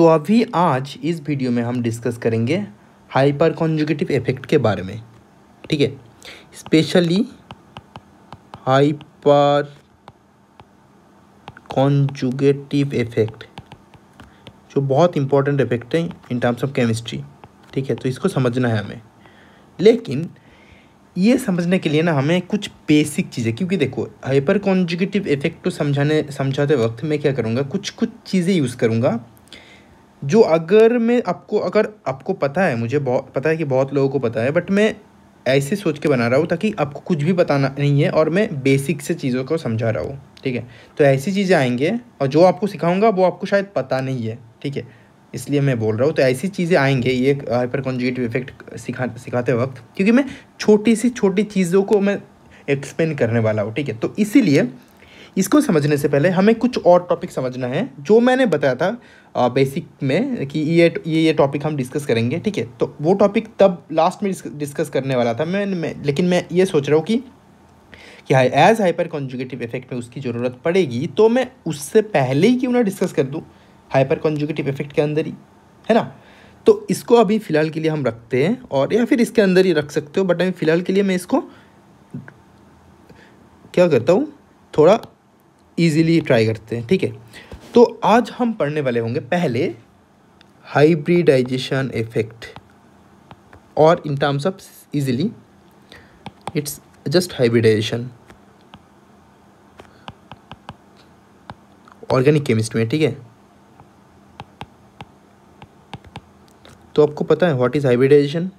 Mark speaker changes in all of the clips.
Speaker 1: तो अभी आज इस वीडियो में हम डिस्कस करेंगे हाइपर कॉन्जुगेटिव इफेक्ट के बारे में ठीक है स्पेशली हाइपर कॉन्जुगेटिव इफेक्ट जो बहुत इंपॉर्टेंट इफेक्ट है इन टर्म्स ऑफ केमिस्ट्री ठीक है तो इसको समझना है हमें लेकिन ये समझने के लिए ना हमें कुछ बेसिक चीज़ें क्योंकि देखो हाइपर कॉन्जुगेटिव इफेक्ट को तो समझाने समझाते वक्त मैं क्या करूँगा कुछ कुछ चीज़ें यूज़ करूँगा जो अगर मैं आपको अगर आपको पता है मुझे बहुत पता है कि बहुत लोगों को पता है बट मैं ऐसे सोच के बना रहा हूँ ताकि आपको कुछ भी बताना नहीं है और मैं बेसिक से चीज़ों को समझा रहा हूँ ठीक है तो ऐसी चीज़ें आएंगे और जो आपको सिखाऊंगा वो आपको शायद पता नहीं है ठीक है इसलिए मैं बोल रहा हूँ तो ऐसी चीज़ें आएंगे ये हाइपर कॉन्जुगेटिव इफेक्ट सिखा सिखाते वक्त क्योंकि मैं छोटी सी छोटी चीज़ों को मैं एक्सप्लेन करने वाला हूँ ठीक है तो इसीलिए इसको समझने से पहले हमें कुछ और टॉपिक समझना है जो मैंने बताया था बेसिक में कि ये ये ये टॉपिक हम डिस्कस करेंगे ठीक है तो वो टॉपिक तब लास्ट में डिस्कस करने वाला था मैं, मैं लेकिन मैं ये सोच रहा हूँ कि कि high as hyperconjugative effect में उसकी ज़रूरत पड़ेगी तो मैं उससे पहले ही क्यों ना डिस्कस कर दूँ हाइपर कॉन्जुगेटिव इफेक्ट के अंदर ही है ना तो इसको अभी फ़िलहाल के लिए हम रखते हैं और या फिर इसके अंदर ही रख सकते हो बट अभी फ़िलहाल के लिए मैं इसको क्या करता हूँ थोड़ा ईजिली ट्राई करते हैं ठीक है तो आज हम पढ़ने वाले होंगे पहले हाइब्रिडाइजेशन इफेक्ट और in terms of easily it's just hybridisation organic chemistry में ठीक है तो आपको पता है व्हाट इज़ हाइब्रिडाइजेशन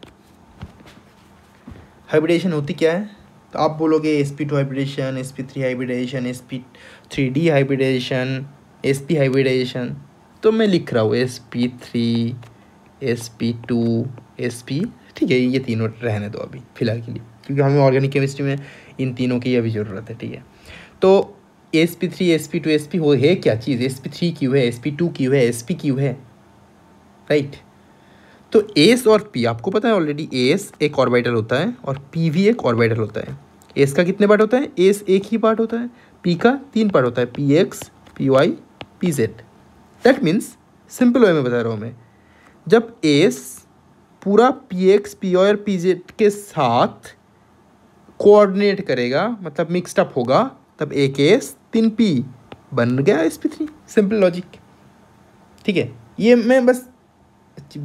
Speaker 1: हाइब्रिडेशन होती क्या है तो आप बोलोगे S P two hybridisation S P three hybridisation S P three D hybridisation S P hybridisation तो मैं लिख रहा हूँ S P three S P two S P ठीक है ये तीनों रहने दो अभी फ़िलहाल के लिए क्योंकि हमें ऑर्गेनिक केमिस्ट्री में इन तीनों की अभी ज़रूरत है ठीक है तो S P three S P two S P हो है क्या चीज़ एस पी थ्री क्यू है एस पी टू क्यू है एस पी क्यू है राइट तो एस और पी आपको पता है ऑलरेडी एस एक ऑर्बिटल होता है और पी भी एक ऑर्बिटल होता है एस का कितने पार्ट होता है एस एक ही पार्ट होता है पी का तीन पार्ट होता है P X P Y P Z that means simple way में बता रहा हूँ मैं जब एस पूरा पी एक्स पी और पी जेड के साथ कोऑर्डिनेट करेगा मतलब मिक्सड अप होगा तब एक एस तीन पी बन गया S P three simple logic ठीक है ये मैं बस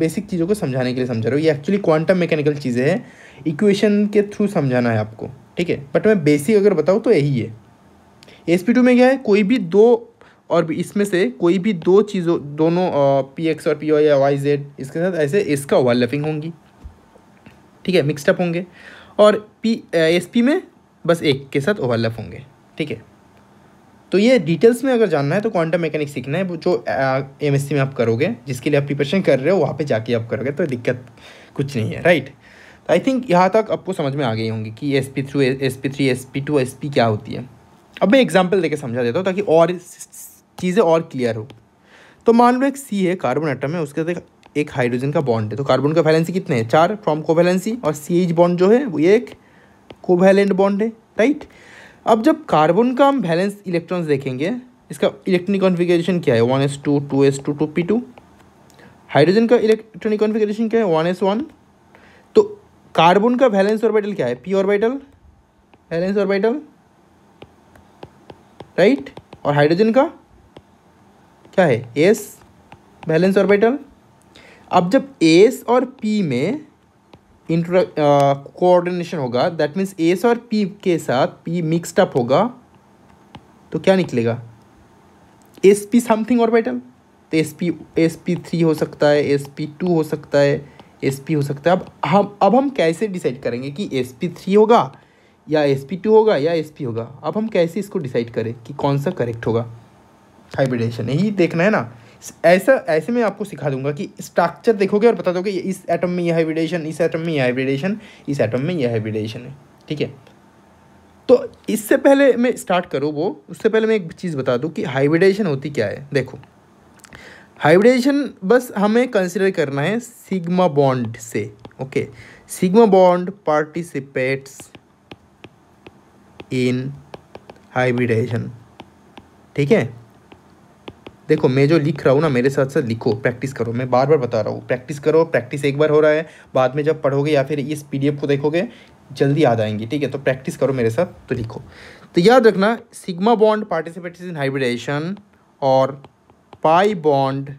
Speaker 1: बेसिक चीज़ों को समझाने के लिए समझा रहा हूँ ये एक्चुअली क्वांटम मैकेनिकल चीज़ें हैं इक्वेशन के थ्रू समझाना है आपको ठीक है बट मैं बेसिक अगर बताऊँ तो यही है एस पी टू में क्या है कोई भी दो और इसमें से कोई भी दो चीज़ों दोनों पी एक्स और पी वाई या वाई जेड इसके साथ ऐसे इसका ओवरलैपिंग होंगी ठीक है मिक्सडअप होंगे और पी एस पी में बस एक के साथ ओवरलैप होंगे ठीक है तो ये डिटेल्स में अगर जानना है तो क्वांटम मैकेनिक्स सीखना है जो एम एस सी में आप करोगे जिसके लिए आप प्रिपरेशन कर रहे हो वहाँ पे जाके आप करोगे तो दिक्कत कुछ नहीं है राइट तो आई थिंक यहाँ तक आपको समझ में आ गई होंगी कि S P three S P three S P two S P क्या होती है अब मैं एग्जाम्पल देकर समझा देता हूँ ताकि और चीज़ें और क्लियर हो तो मान लो एक सी है कार्बन आइटम है उसके साथ एक हाइड्रोजन का बॉन्ड है तो कार्बन का वैलेंसी कितने हैं चार फ्रॉम कोवैलेंसी और सी एच बॉन्ड जो है वो ये एक कोवैलेंट बॉन्ड है राइट अब जब कार्बन का हम बैलेंस इलेक्ट्रॉन्स देखेंगे इसका इलेक्ट्रॉनिक कॉन्फिगरेशन क्या है one S two two S two two P two hydrogen का इलेक्ट्रॉनिक कॉन्फिगरेशन क्या है वन एस वन तो कार्बन का वैलेंस ऑर्बिटल क्या है पी ऑर्बिटल और ऑर्बिटल राइट और हाइड्रोजन का क्या है एस बैलेंस ऑर्बिटल अब जब एस और पी में इंट्रो कोऑर्डिनेशन होगा दैट मीन्स एस और पी के साथ पी मिक्सड अप होगा तो क्या निकलेगा एस पी समथिंग ऑर्बिटल तो S P S P three हो सकता है एस पी टू हो सकता है एस पी हो सकता है अब हम अब हम कैसे डिसाइड करेंगे कि एस पी थ्री होगा या एस पी टू होगा या एस पी होगा अब हम कैसे इसको डिसाइड करें कि कौन सा करेक्ट होगा हाइब्रिडेशन यही देखना है ना ऐसा ऐसे में आपको सिखा दूंगा कि स्ट्रक्चर देखोगे और बता दोगे इस एटम में यह हाइब्रिडेशन इस एटम में यह हाइब्रिडेशन इस एटम में यह हाइब्रिडेशन है ठीक है तो इससे पहले मैं स्टार्ट करूँ वो उससे पहले मैं एक चीज़ बता दूँ कि हाइब्रिडेशन होती क्या है देखो हाइब्रिडेशन बस हमें कंसिडर करना है सिग्मा बॉन्ड से okay sigma bond participates in hybridisation ठीक है देखो मैं जो लिख रहा हूँ ना मेरे साथ साथ लिखो प्रैक्टिस करो मैं बार बार बता रहा हूँ प्रैक्टिस करो प्रैक्टिस एक बार हो रहा है बाद में जब पढ़ोगे या फिर इस पी को देखोगे जल्दी याद आएंगी ठीक है तो प्रैक्टिस करो मेरे साथ तो लिखो तो याद रखना sigma bond participate in hybridisation और pi bond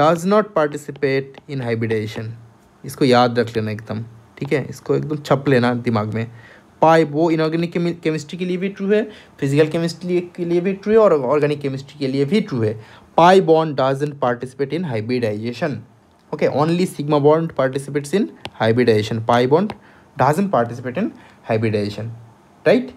Speaker 1: does not participate in hybridisation इसको याद रख लेना एकदम ठीक है इसको एकदम छप लेना दिमाग में पाए वो इनऑर्गेनिक केमिस्ट्री के लिए भी ट्रू है फिजिकल केमिस्ट्री के लिए भी ट्रू है और ऑर्गेनिक केमिस्ट्री के लिए भी ट्रू है pi bond doesn't participate in hybridisation okay only sigma bond participates in hybridisation pi bond doesn't participate in hybridisation right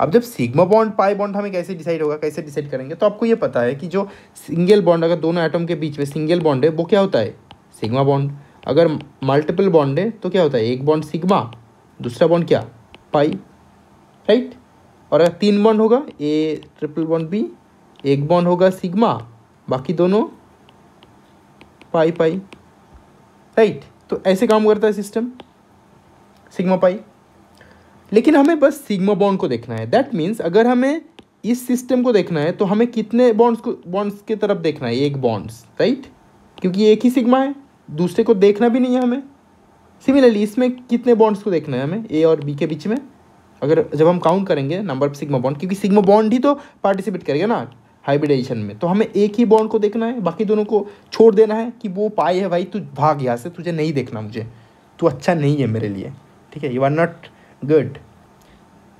Speaker 1: अब जब सिग्मा बॉन्ड पाई बॉन्ड हमें कैसे डिसाइड होगा कैसे डिसाइड करेंगे तो आपको ये पता है कि जो सिंगल बॉन्ड अगर दोनों एटम के बीच में सिंगल बॉन्ड है वो क्या होता है सिग्मा बॉन्ड अगर मल्टीपल बॉन्ड है तो क्या होता है एक बॉन्ड सिग्मा दूसरा बॉन्ड क्या पाई राइट और अगर तीन बॉन्ड होगा ए ट्रिपल बॉन्ड बी एक बॉन्ड होगा सिग्मा बाकी दोनों पाई पाई राइट तो ऐसे काम करता है सिस्टम सिग्मा पाई लेकिन हमें बस सिग्मा बॉन्ड को देखना है दैट मीन्स अगर हमें इस सिस्टम को देखना है तो हमें कितने बॉन्ड्स को बॉन्ड्स की तरफ देखना है एक बॉन्ड्स राइट क्योंकि एक ही सिग्मा है दूसरे को देखना भी नहीं है हमें सिमिलरली इसमें कितने बॉन्ड्स को देखना है हमें ए और बी के बीच में अगर जब हम काउंट करेंगे नंबर ऑफ सिग्मा बॉन्ड क्योंकि सिग्मा बॉन्ड ही तो पार्टिसिपेट करेगा ना हाइब्रिडाइजेशन में तो हमें एक ही बॉन्ड को देखना है बाकी दोनों को छोड़ देना है कि वो पाए है भाई तू भाग यहाँ से तुझे नहीं देखना मुझे तू अच्छा नहीं है मेरे लिए ठीक है यू आर नॉट गुड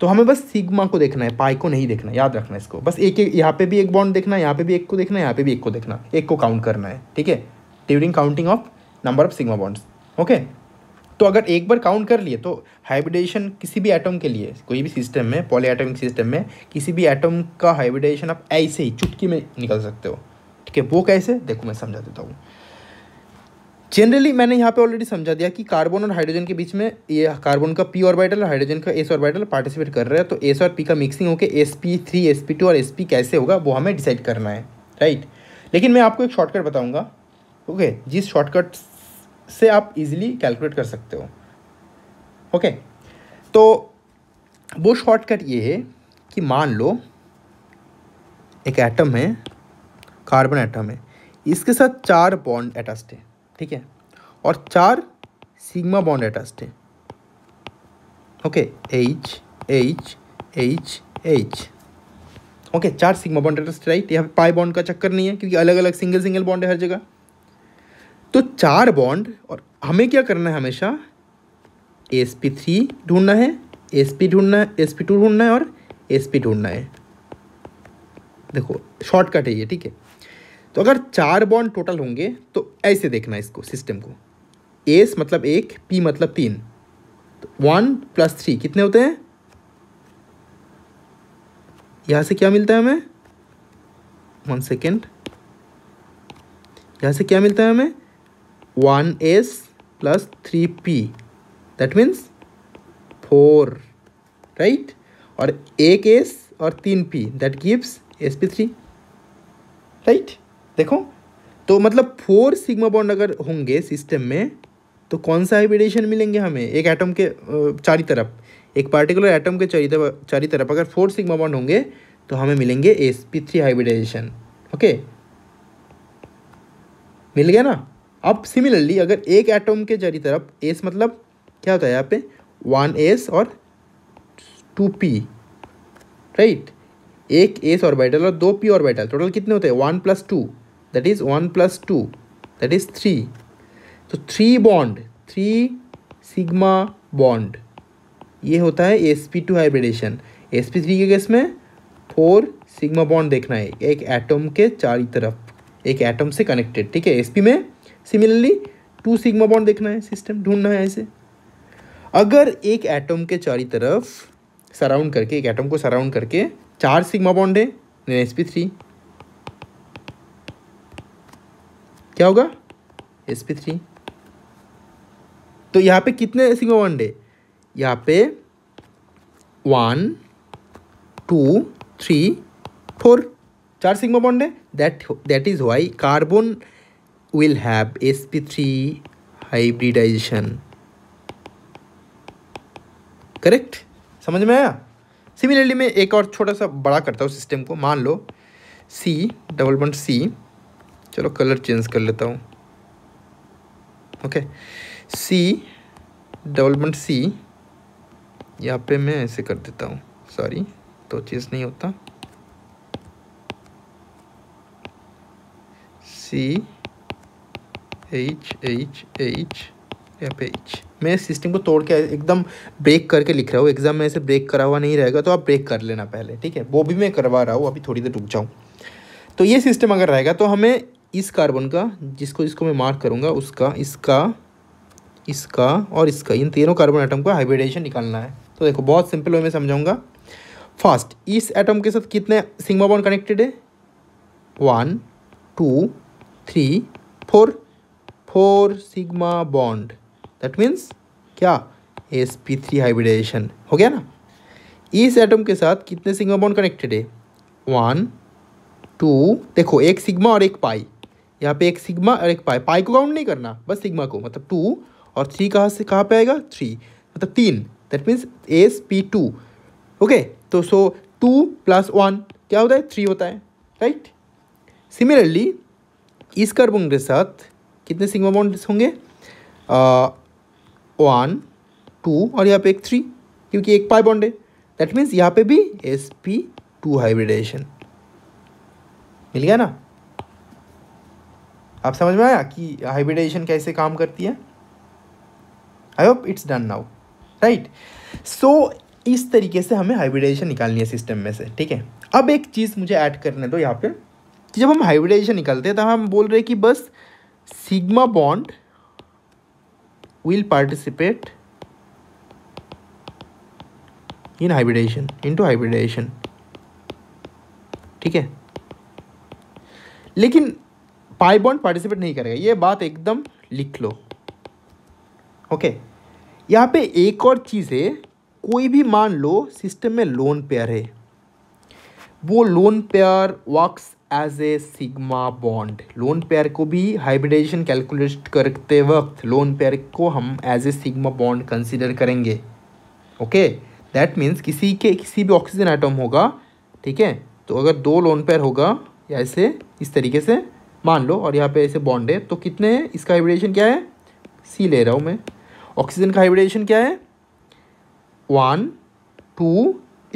Speaker 1: तो हमें बस सिग्मा को देखना है पाई को नहीं देखना याद रखना इसको बस एक एक यहाँ पे भी एक बॉन्ड देखना है यहाँ पे भी एक को देखना है यहाँ पे भी एक को देखना एक को काउंट करना है ठीक है during counting of number of sigma bonds okay तो अगर एक बार काउंट कर लिए तो हाइब्रिडेशन किसी भी एटम के लिए कोई भी सिस्टम में पॉली एटमिक सिस्टम में किसी भी एटम का हाइब्रिडेशन आप ऐसे ही चुटकी में निकल सकते हो ठीक है वो कैसे देखो मैं समझा देता हूँ जनरली मैंने यहाँ पे ऑलरेडी समझा दिया कि कार्बन और हाइड्रोजन के बीच में ये कार्बन का पी ऑर्बिटल और हाइड्रोजन का एस ऑर्बिटल पार्टिसिपेट कर रहा है तो एस और पी का मिक्सिंग होकर S P three S P two और एस पी कैसे होगा वो हमें डिसाइड करना है राइट लेकिन मैं आपको एक शॉर्टकट बताऊँगा ओके जिस शॉर्टकट से आप इजीली कैलकुलेट कर सकते हो ओके तो वो शॉर्टकट ये है कि मान लो एक एटम है कार्बन एटम है इसके साथ चार बॉन्ड अटैच्ड है ठीक है और चार सिग्मा बॉन्ड अटैच्ड है okay H H H H okay चार सिग्मा बॉन्ड अटैच्ड राइट यहाँ पे पाई बॉन्ड का चक्कर नहीं है क्योंकि अलग अलग सिंगल सिंगल बॉन्ड है हर जगह तो चार बॉन्ड और हमें क्या करना है हमेशा एस पी थ्री ढूंढना है एस पी ढूंढना है एस पी टू ढूंढना है और एस पी ढूंढना है देखो शॉर्टकट है ये ठीक है तो अगर चार बॉन्ड टोटल होंगे तो ऐसे देखना है इसको सिस्टम को एस मतलब एक पी मतलब तीन तो वन प्लस थ्री कितने होते हैं यहाँ से क्या मिलता है हमें वन सेकेंड यहाँ से क्या मिलता है हमें one S plus three P that means four right और एक एस और तीन P that gives S P three right देखो तो मतलब फोर सिग्मा बॉन्ड अगर होंगे सिस्टम में तो कौन सा हाइब्रिडेशन मिलेंगे हमें एक एटम के चारी तरफ एक पार्टिकुलर एटम के चारी तरफ चारी तरफ अगर फोर सिग्मा बॉन्ड होंगे तो हमें मिलेंगे S P three hybridisation okay मिल गया ना अब सिमिलरली अगर एक एटम के चारी तरफ एस मतलब क्या होता है यहाँ पे वन एस और टू पी राइट एक एस और बैटल और दो पी और बैटल टोटल कितने होते हैं one plus two that is one plus two that is three तो three bond three sigma bond ये होता है S P two hybridisation S P three के केस में फोर सिग्मा बॉन्ड देखना है एक एटम के चारी तरफ एक एटम से कनेक्टेड ठीक है एस पी में सिमिलरली टू सिग्मा बॉन्ड देखना है सिस्टम ढूंढना है ऐसे अगर एक एटम के चारी तरफ सराउंड करके एक एटम को सराउंड करके चार सिग्मा बॉन्ड है एस पी थ्री क्या होगा एस पी थ्री तो यहाँ पे कितने सिग्मा बॉन्ड है यहाँ पे वन टू थ्री फोर चार सिग्मा बॉन्ड है that that is why carbon will have sp3 hybridization correct समझ में आया सिमिलरली मैं एक और छोटा सा बड़ा करता हूँ सिस्टम को मान लो सी डबल वन सी चलो कलर चेंज कर लेता हूँ okay C double one C यहाँ पे मैं ऐसे कर देता हूँ सॉरी तो चीज़ नहीं होता C H H H F H मैं इस सिस्टम को तोड़ के एकदम ब्रेक करके लिख रहा हूँ एग्जाम में ऐसे ब्रेक करा हुआ नहीं रहेगा तो आप ब्रेक कर लेना पहले ठीक है वो भी मैं करवा रहा हूँ अभी थोड़ी देर रुक जाऊँ तो ये सिस्टम अगर रहेगा तो हमें इस कार्बन का जिसको इसको मैं मार्क करूँगा उसका इसका इसका और इसका इन तीनों कार्बन आइटम का हाइब्रिडेशन निकालना है तो देखो बहुत सिंपल वे में समझाऊंगा फर्स्ट इस एटम के साथ कितने सिंगमा बॉन्ड कनेक्टेड है one two three four four sigma bond that means क्या एस पी थ्री हाइब्रिडाइजेशन हो गया ना इस एटम के साथ कितने सिग्मा बॉन्ड कनेक्टेड है वन टू देखो एक सिग्मा और एक पाई यहाँ पे एक सिग्मा और एक पाई पाई को काउंट नहीं करना बस सिग्मा को मतलब टू और थ्री कहाँ से कहाँ पे आएगा थ्री मतलब तीन that means S P two okay तो सो टू प्लस वन क्या होता है थ्री होता है राइट सिमिलरली इस कार्बन के साथ कितने सिग्मा बॉन्ड्स होंगे वन टू और यहाँ पे एक थ्री क्योंकि एक पाई बॉन्ड है दैट मीन्स यहाँ पे भी एस पी टू हाइब्रिडेशन मिल गया ना आप समझ में आया कि हाइब्रिडेशन कैसे काम करती है I hope it's done now right so इस तरीके से हमें हाइब्रिडेशन निकालनी है सिस्टम में से ठीक है अब एक चीज़ मुझे ऐड करने दो यहाँ पे कि जब हम हाइब्रिडेशन निकालते हैं तो हम बोल रहे हैं कि बस sigma bond will participate in hybridisation into hybridisation ठीक है लेकिन पाई बॉन्ड पार्टिसिपेट नहीं करेगा ये बात एकदम लिख लो ओके okay. यहाँ पे एक और चीज़ है कोई भी मान लो सिस्टम में लोन पेयर है वो lone pair works as a sigma bond lone pair को भी हाइब्रिडाइजेशन कैलकुलेट करते वक्त लोन पेयर को हम as a sigma bond consider करेंगे ओके दैट मीन्स किसी के किसी भी ऑक्सीजन आइटम होगा ठीक है तो अगर दो लोन पेयर होगा या ऐसे इस तरीके से मान लो और यहाँ पे ऐसे बॉन्ड है तो कितने हैं इसका हाइब्रिडेशन क्या है सी ले रहा हूँ मैं ऑक्सीजन का हाइब्रिडेशन क्या है वन टू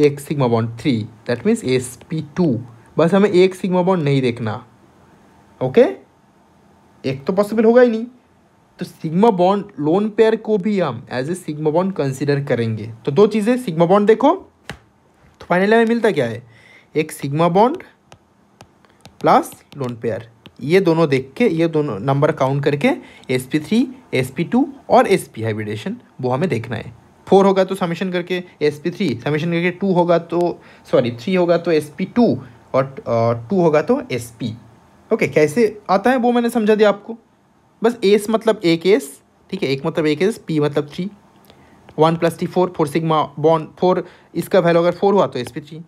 Speaker 1: एक sigma bond three that means S P two बस हमें एक सिग्मा बॉन्ड नहीं देखना ओके एक तो पॉसिबल होगा ही नहीं तो सिग्मा बॉन्ड लोन पेयर को भी हम as a sigma bond consider करेंगे तो दो चीज़ें सिग्मा बॉन्ड देखो तो फाइनली हमें मिलता क्या है एक sigma bond plus lone pair ये दोनों देख के ये दोनों नंबर काउंट करके S P three S P two और एस पी हाइब्रिडेशन वो हमें देखना है फोर होगा तो समीशन करके एस पी थ्री समीशन करके टू होगा तो सॉरी थ्री होगा तो एस पी टू और टू होगा तो एस पी ओके कैसे आता है वो मैंने समझा दिया आपको बस एस मतलब एक एस ठीक है एक मतलब एक एस पी मतलब three one plus three four four sigma bond four इसका वैल्यू अगर फोर हुआ तो एस पी थ्री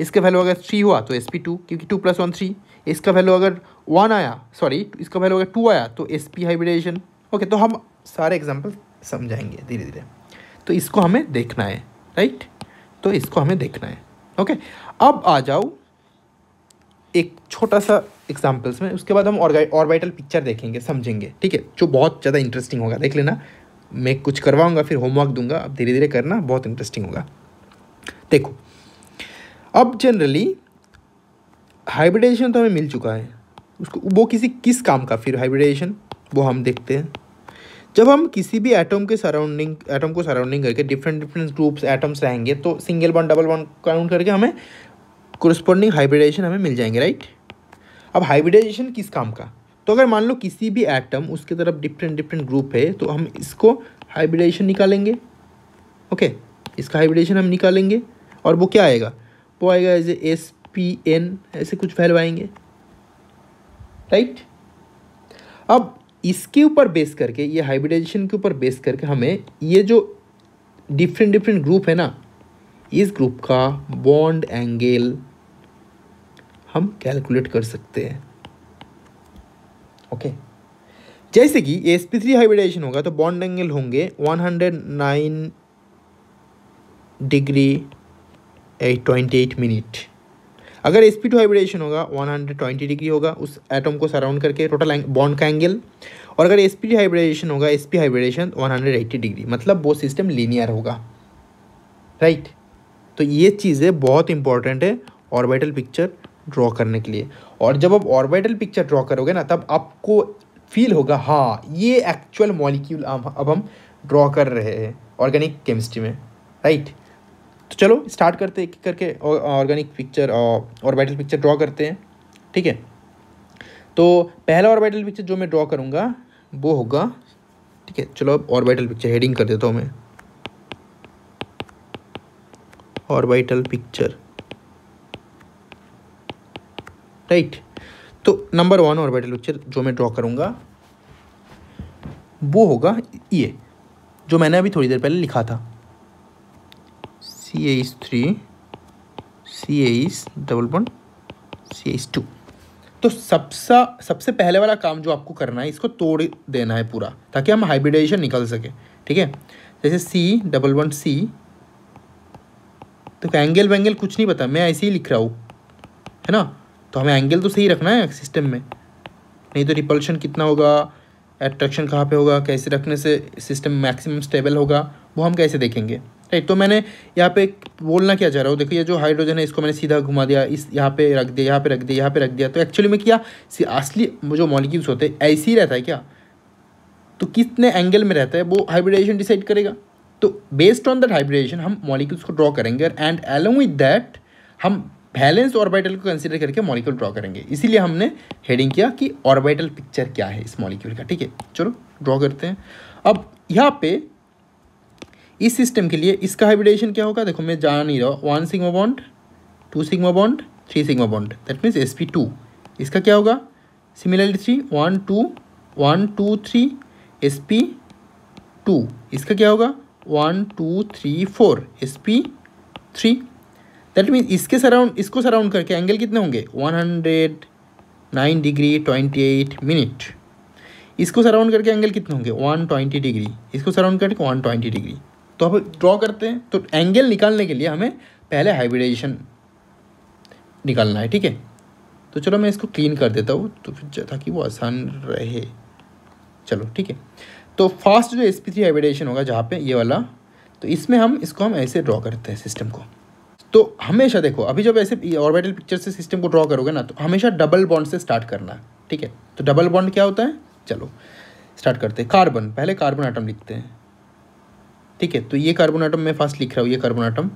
Speaker 1: इसका वैल्यू अगर थ्री हुआ तो एस पी टू क्योंकि टू प्लस वन थ्री इसका वैल्यू अगर वन आया सॉरी इसका वैल्यू अगर टू आया तो एस पी हाइब्रिडेशन ओके तो हम सारे एग्जाम्पल समझाएंगे धीरे धीरे तो इसको हमें देखना है राइट तो इसको हमें देखना है ओके अब आ जाओ एक छोटा सा एग्जाम्पल्स में उसके बाद हम ऑर्बिटल पिक्चर देखेंगे समझेंगे ठीक है जो बहुत ज़्यादा इंटरेस्टिंग होगा देख लेना मैं कुछ करवाऊंगा फिर होमवर्क दूंगा अब धीरे धीरे करना बहुत इंटरेस्टिंग होगा देखो अब जनरली हाइब्रिडेशन तो हमें मिल चुका है उसको वो किसी किस काम का फिर हाइब्रिडेशन वो हम देखते हैं जब हम किसी भी एटम के सराउंडिंग एटम को सराउंडिंग करके डिफरेंट डिफरेंट ग्रुप्स एटम्स रहेंगे तो single one double one count करके हमें कोरस्पॉन्डिंग हाइब्रिडाइजेशन हमें मिल जाएंगे राइट अब हाइब्रिडाइजेशन किस काम का तो अगर मान लो किसी भी एटम उसके तरफ डिफरेंट डिफरेंट ग्रुप है तो हम इसको हाइब्रिडाइजेशन निकालेंगे ओके okay, इसका हाइब्रिडेशन हम निकालेंगे और वो क्या आएगा वो आएगा एज एस पी एन ऐसे कुछ वैल्यू आएंगे राइट अब इसके ऊपर बेस करके ये हाइब्रिडाइजेशन के ऊपर बेस करके हमें ये जो डिफरेंट डिफरेंट ग्रुप है ना इस ग्रुप का बॉन्ड एंगल हम कैलकुलेट कर सकते हैं ओके okay. जैसे कि एस पी थ्री हाइब्रिडाइजेशन होगा तो बॉन्ड एंगल होंगे one hundred nine degree eight twenty eight minute अगर एस पी टू हाइब्रिडाइजेशन होगा वन हंड्रेड ट्वेंटी डिग्री होगा उस एटम को सराउंड करके टोटल बॉन्ड का एंगल और अगर एस पी टी हाइब्रिडाइजेशन होगा S P hybridisation one hundred eighty degree मतलब वो सिस्टम लीनियर होगा राइट right? तो ये चीज़ें बहुत इंपॉर्टेंट है ऑर्बिटल पिक्चर ड्रॉ करने के लिए और जब आप ऑर्बिटल पिक्चर ड्रॉ करोगे ना तब आपको फील होगा हाँ ये एक्चुअल मॉलिक्यूल अब हम ड्रॉ कर रहे हैं ऑर्गेनिक केमिस्ट्री में राइट तो चलो स्टार्ट करते एक करके organic picture orbital picture draw करते हैं ठीक है तो पहला ऑर्बिटल पिक्चर जो मैं ड्रॉ करूँगा वो होगा ठीक है चलो अब ऑर्बिटल पिक्चर हेडिंग कर देता हूँ मैं ऑर्बिटल पिक्चर राइट तो नंबर वन ऑर्बिटल पिक्चर जो मैं ड्रॉ करूँगा वो होगा ये जो मैंने अभी थोड़ी देर पहले लिखा था C S three C S double point C S two तो सबसे सबसे पहले वाला काम जो आपको करना है इसको तोड़ देना है पूरा ताकि हम हाइब्रिडाइजेशन निकल सके ठीक है जैसे सी डबल वन सी तो एंगल वेंगल कुछ नहीं पता मैं ऐसे ही लिख रहा हूँ है ना तो हमें एंगल तो सही रखना है सिस्टम में नहीं तो रिपल्शन कितना होगा एट्रैक्शन कहाँ पे होगा कैसे रखने से सिस्टम मैक्सिमम स्टेबल होगा वो हम कैसे देखेंगे राइट तो मैंने यहाँ पे बोलना क्या चाह रहा हूँ देखो ये जो हाइड्रोजन है इसको मैंने सीधा घुमा दिया इस यहाँ पे रख दिया यहाँ पे रख दिया यहाँ पे रख दिया तो एक्चुअली में क्या असली जो मॉलिक्यूल्स होते हैं ऐसे ही रहता है क्या तो कितने एंगल में रहता है वो हाइब्रिडाइजेशन डिसाइड करेगा तो बेस्ड ऑन दैट हाइब्रिडाइजेशन हम मॉलिक्यूल्स को ड्रॉ करेंगे एंड अलॉन्ग विद दैट हम बैलेंस ऑर्बिटल को कंसिडर करके मॉलिक्यूल ड्रॉ करेंगे इसीलिए हमने हेडिंग किया कि ऑर्बिटल पिक्चर क्या है इस मॉलिक्यूल का ठीक है चलो ड्रॉ करते हैं अब यहाँ पे इस सिस्टम के लिए इसका हाइब्रिडेशन क्या होगा देखो मैं जान नहीं रहा one sigma bond two sigma bond three sigma bond that means S P two इसका क्या होगा similarly three one two one two three S P two इसका क्या होगा one two three four S P three that mean इसके surround इसको surround करके angle कितने होंगे one hundred nine degree twenty eight minute इसको सराउंड करके एंगल कितने होंगे वन ट्वेंटी डिग्री इसको सराउंड करके वन ट्वेंटी डिग्री तो अब ड्रॉ करते हैं तो एंगल निकालने के लिए हमें पहले हाइब्रिडाइजेशन निकालना है ठीक है तो चलो मैं इसको क्लीन कर देता हूँ तो फिर ताकि वो आसान रहे चलो ठीक है तो फास्ट जो एस पी थ्री हाइब्रिडाइजेशन होगा जहाँ पे ये वाला तो इसमें हम इसको हम ऐसे ड्रॉ करते हैं सिस्टम को तो हमेशा देखो अभी जब ऐसे ऑर्बिटल पिक्चर से सिस्टम को ड्रॉ करोगे ना तो हमेशा डबल बॉन्ड से स्टार्ट करना ठीक है तो डबल बॉन्ड क्या होता है चलो स्टार्ट करते हैं कार्बन पहले कार्बन आइटम लिखते हैं ठीक है तो ये कार्बन आइटम मैं फर्स्ट लिख रहा हूँ ये कार्बन आइटम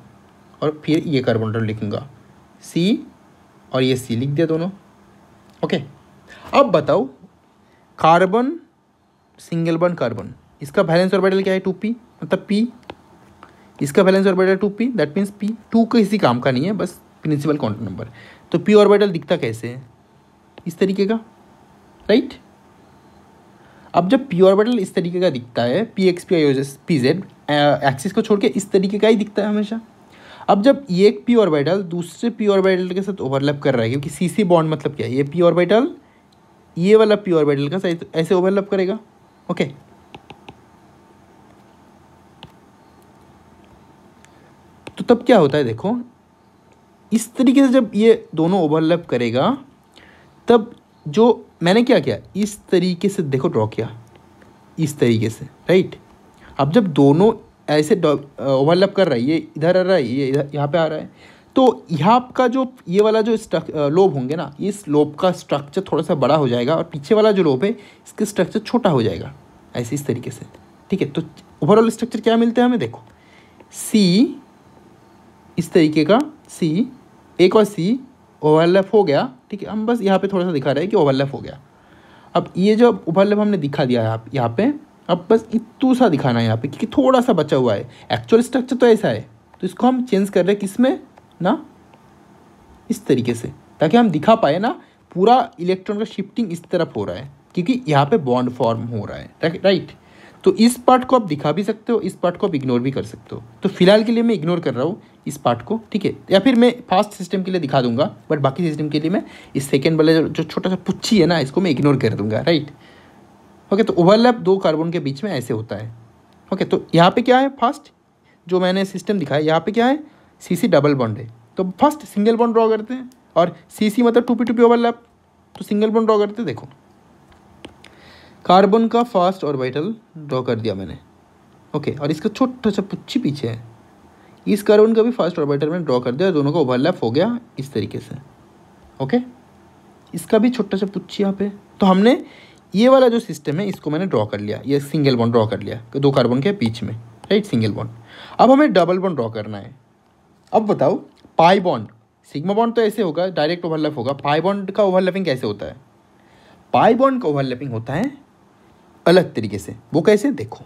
Speaker 1: और फिर ये कार्बन आइटम लिखूंगा सी और ये सी लिख दिया दोनों ओके अब बताओ कार्बन सिंगल बन कार्बन इसका बैलेंस ऑर्बिटल क्या है टू पी मतलब पी इसका valence orbital two P that means P two किसी काम का नहीं है बस प्रिंसिपल काउंटर नंबर तो पी ऑर्बिटल दिखता कैसे है इस तरीके का राइट अब जब पी ऑर्बिटल इस तरीके का दिखता है P X P Y P Z axis को छोड़ के इस तरीके का ही दिखता है हमेशा अब जब ये एक पी ऑर्बिटल दूसरे पी ऑर्बिटल के साथ ओवरलैप कर रहा है क्योंकि सी सी बॉन्ड मतलब क्या है ये पी ऑर्बिटल ये वाला पी ऑर्बिटल का साथ ऐसे ओवरलैप करेगा ओके okay. तो तब क्या होता है देखो इस तरीके से जब ये दोनों ओवरलैप करेगा तब जो मैंने क्या किया इस तरीके से देखो ड्रॉ किया इस तरीके से राइट अब जब दोनों ऐसे ओवरलैप कर रहा है ये इधर आ रहा है ये इधर यहाँ पे आ रहा है तो यहाँ का जो ये वाला जो स्ट्रक लोब होंगे ना इस लोब का स्ट्रक्चर थोड़ा सा बड़ा हो जाएगा और पीछे वाला जो लोब है इसका स्ट्रक्चर छोटा हो जाएगा ऐसे इस तरीके से ठीक है तो ओवरऑल स्ट्रक्चर क्या मिलता है हमें देखो सी इस तरीके का सी एक और सी ओवरलैप हो गया ठीक है हम बस यहाँ पे थोड़ा सा दिखा रहे हैं कि ओवरलैप हो गया अब ये जो ओवरलैप हमने दिखा दिया है आप यहाँ पे अब बस इतू सा दिखाना है यहाँ पे क्योंकि थोड़ा सा बचा हुआ है एक्चुअल स्ट्रक्चर तो ऐसा है तो इसको हम चेंज कर रहे हैं किस में ना इस तरीके से ताकि हम दिखा पाए ना पूरा इलेक्ट्रॉन का शिफ्टिंग इस तरफ हो रहा है क्योंकि यहाँ पर बॉन्ड फॉर्म हो रहा है राइट तो इस पार्ट को आप दिखा भी सकते हो इस पार्ट को आप इग्नोर भी कर सकते हो तो फिलहाल के लिए मैं इग्नोर कर रहा हूँ इस पार्ट को ठीक है या फिर मैं फास्ट सिस्टम के लिए दिखा दूंगा बट बाकी सिस्टम के लिए मैं इस सेकेंड वाले जो छोटा सा पुच्छी है ना इसको मैं इग्नोर कर दूंगा राइट ओके तो ओवरलैप दो कार्बन के बीच में ऐसे होता है ओके तो यहाँ पे क्या है फास्ट जो मैंने सिस्टम दिखाया यहाँ पे क्या है सी सी डबल बॉन्ड है तो फर्स्ट सिंगल बॉन्ड ड्रॉ करते हैं और सी सी मतलब two P two P overlap तो सिंगल बॉन्ड ड्रॉ करते हैं देखो कार्बन का फास्ट और वाइटल ड्रॉ कर दिया मैंने ओके और इसका छोटा सा पुच्छी पीछे है इस कार्बन का भी फर्स्ट ऑर्बिटल में ड्रॉ कर दिया दोनों का ओवरलैप हो गया इस तरीके से ओके इसका भी छोटा सा पूछिए यहाँ पे तो हमने ये वाला जो सिस्टम है इसको मैंने ड्रॉ कर लिया ये सिंगल बॉन्ड ड्रॉ कर लिया दो कार्बन के बीच में राइट सिंगल बॉन्ड अब हमें डबल बॉन्ड ड्रॉ करना है अब बताओ पाई बॉन्ड सिग्मा बॉन्ड तो ऐसे होगा डायरेक्ट ओवरलैप होगा पाई बॉन्ड का ओवरलैपिंग कैसे होता है पाई बॉन्ड का ओवरलैपिंग होता है अलग तरीके से वो कैसे देखो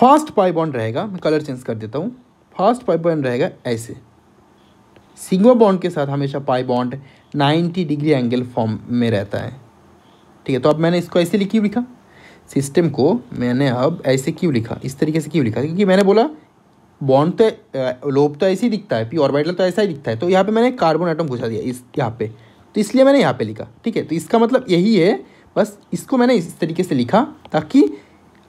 Speaker 1: फास्ट पाई बॉन्ड रहेगा मैं कलर चेंज कर देता हूँ फास्ट पाई बॉन्ड रहेगा ऐसे सिंगो बॉन्ड के साथ हमेशा pi bond 90 degree angle form में रहता है ठीक है तो अब मैंने इसको ऐसे क्यों लिखा सिस्टम को मैंने अब ऐसे क्यों लिखा इस तरीके से क्यों लिखा क्योंकि मैंने बोला बॉन्ड तो लोब तो ऐसे ही दिखता है पी ऑर्बिटल तो ऐसा ही दिखता है तो यहाँ पे मैंने कार्बन आइटम घुसा दिया इस यहाँ पे तो इसलिए मैंने यहाँ पे लिखा ठीक है तो इसका मतलब यही है बस इसको मैंने इस तरीके से लिखा ताकि